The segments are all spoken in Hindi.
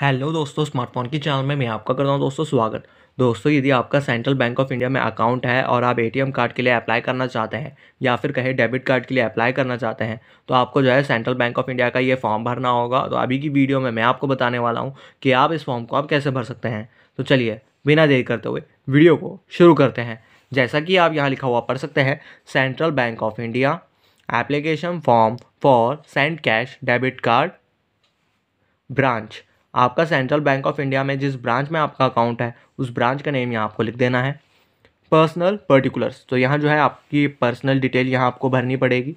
हेलो दोस्तों स्मार्टफोन की चैनल में मैं आपका करता हूँ दोस्तों स्वागत दोस्तों यदि आपका सेंट्रल बैंक ऑफ इंडिया में अकाउंट है और आप एटीएम कार्ड के लिए अप्लाई करना चाहते हैं या फिर कहीं डेबिट कार्ड के लिए अप्लाई करना चाहते हैं तो आपको जो है सेंट्रल बैंक ऑफ इंडिया का ये फॉर्म भरना होगा तो अभी की वीडियो में मैं आपको बताने वाला हूँ कि आप इस फॉर्म को आप कैसे भर सकते हैं तो चलिए बिना देर करते हुए वीडियो को शुरू करते हैं जैसा कि आप यहाँ लिखा हुआ पढ़ सकते हैं Central Bank of India application form for cent cash debit card branch आपका सेंट्रल बैंक ऑफ इंडिया में जिस ब्रांच में आपका अकाउंट है उस ब्रांच का नेम यहाँ आपको लिख देना है पर्सनल पर्टिकुलर्स तो यहाँ जो है आपकी पर्सनल डिटेल यहाँ आपको भरनी पड़ेगी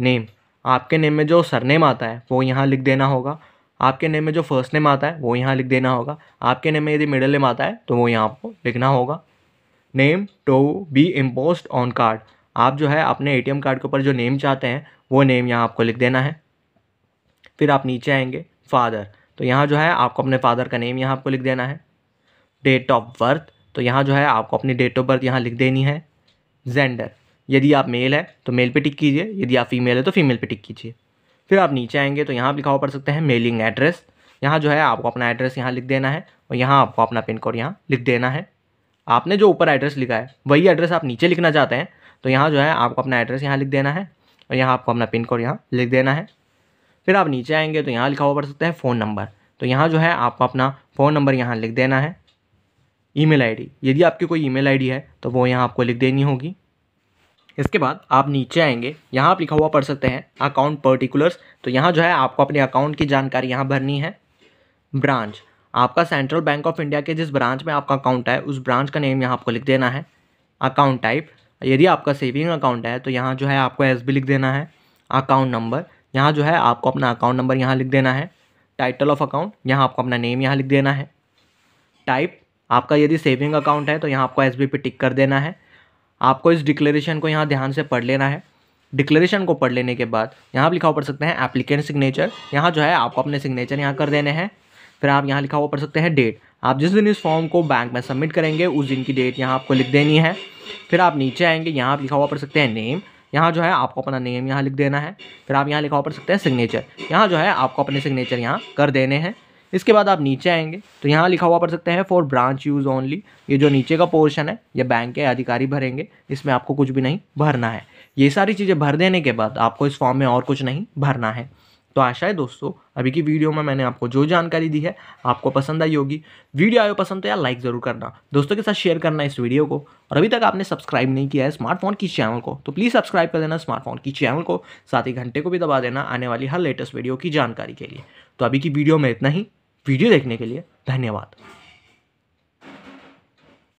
नेम आपके नेम में जो सरनेम आता है वो यहाँ लिख देना होगा आपके नेम में जो फर्स्ट नेम आता है वो यहाँ लिख देना होगा आपके नेम में यदि मिडिल नेम आता है तो वो यहाँ आपको लिखना होगा name to be embossed on card आप जो है अपने ए कार्ड के ऊपर जो नेम चाहते हैं वो नेम यहाँ आपको लिख देना है फिर आप नीचे आएंगे फादर तो यहाँ जो है आपको अपने फादर का नेम यहाँ आपको लिख देना है डेट ऑफ बर्थ तो यहाँ जो है आपको अपनी डेट ऑफ बर्थ यहाँ लिख देनी है जेंडर यदि आप मेल है तो मेल पे टिक कीजिए यदि आप फीमेल है तो फीमेल पे टिक कीजिए फिर आप नीचे आएंगे तो यहाँ लिखा हुआ पड़ सकते हैं मेलिंग एड्रेस यहाँ जो है आपको अपना एड्रेस यहाँ लिख देना है और यहाँ आपको अपना पिन कोड यहाँ लिख देना है आपने जो ऊपर एड्रेस लिखा है वही एड्रेस आप नीचे लिखना चाहते हैं तो यहाँ जो है आपको अपना एड्रेस यहाँ लिख देना है और यहाँ आपको अपना पिन कोड यहाँ लिख देना है फिर आप नीचे आएंगे तो यहाँ लिखा हुआ पड़ सकते हैं फ़ोन नंबर तो यहाँ जो है आपको अपना फ़ोन नंबर यहाँ लिख देना है ईमेल आईडी यदि आपकी कोई ईमेल आईडी है तो वो यहाँ आपको लिख देनी होगी इसके बाद आप नीचे आएंगे यहाँ आप लिखा हुआ पढ़ सकते हैं अकाउंट पर्टिकुलर्स तो यहाँ जो है आपको अपने अकाउंट की जानकारी यहाँ भरनी है ब्रांच आपका सेंट्रल बैंक ऑफ इंडिया के जिस ब्रांच में आपका अकाउंट है उस ब्रांच का नेम यहाँ आपको लिख देना है अकाउंट टाइप यदि आपका सेविंग अकाउंट है तो यहाँ जो है आपको एस लिख देना है अकाउंट नंबर यहाँ जो है आपको अपना अकाउंट नंबर यहाँ लिख देना है टाइटल ऑफ अकाउंट यहाँ आपको अपना नेम यहाँ लिख देना है टाइप आपका यदि सेविंग अकाउंट है तो यहाँ आपको एस पे टिक कर देना है आपको इस डिक्लेरेशन को यहाँ ध्यान से पढ़ लेना है डिक्लेरेशन को पढ़ लेने के बाद यहाँ लिखा हुआ पढ़ सकते हैं एप्लीकेंट सिग्नेचर यहाँ जो है आपको अपने सिग्नेचर यहाँ कर देने हैं फिर आप यहाँ लिखा हुआ पढ़ सकते हैं डेट आप जिस दिन इस फॉर्म को बैंक में सबमिट करेंगे उस दिन की डेट यहाँ आपको लिख देनी है फिर आप नीचे आएंगे यहाँ आप लिखा हुआ पढ़ सकते हैं नेम यहाँ जो है आपको अपना नेम यहाँ लिख देना है फिर आप यहाँ लिखा पड़ सकते हैं सिग्नेचर यहाँ जो है आपको अपने सिग्नेचर यहाँ कर देने हैं इसके बाद आप नीचे आएंगे तो यहाँ लिखा हुआ पड़ सकते हैं फॉर ब्रांच यूज़ ओनली ये जो नीचे का पोर्शन है ये बैंक के अधिकारी भरेंगे इसमें आपको कुछ भी नहीं भरना है ये सारी चीज़ें भर देने के बाद आपको इस फॉर्म में और कुछ नहीं भरना है तो आशा है दोस्तों अभी की वीडियो में मैंने आपको जो जानकारी दी है आपको पसंद आई होगी वीडियो आयो पसंद तो यार लाइक ज़रूर करना दोस्तों के साथ शेयर करना इस वीडियो को और अभी तक आपने सब्सक्राइब नहीं किया है स्मार्टफोन की चैनल को तो प्लीज़ सब्सक्राइब कर देना स्मार्टफोन की चैनल को साथ ही घंटे को भी दबा देना आने वाली हर लेटेस्ट वीडियो की जानकारी के लिए तो अभी की वीडियो में इतना ही वीडियो देखने के लिए धन्यवाद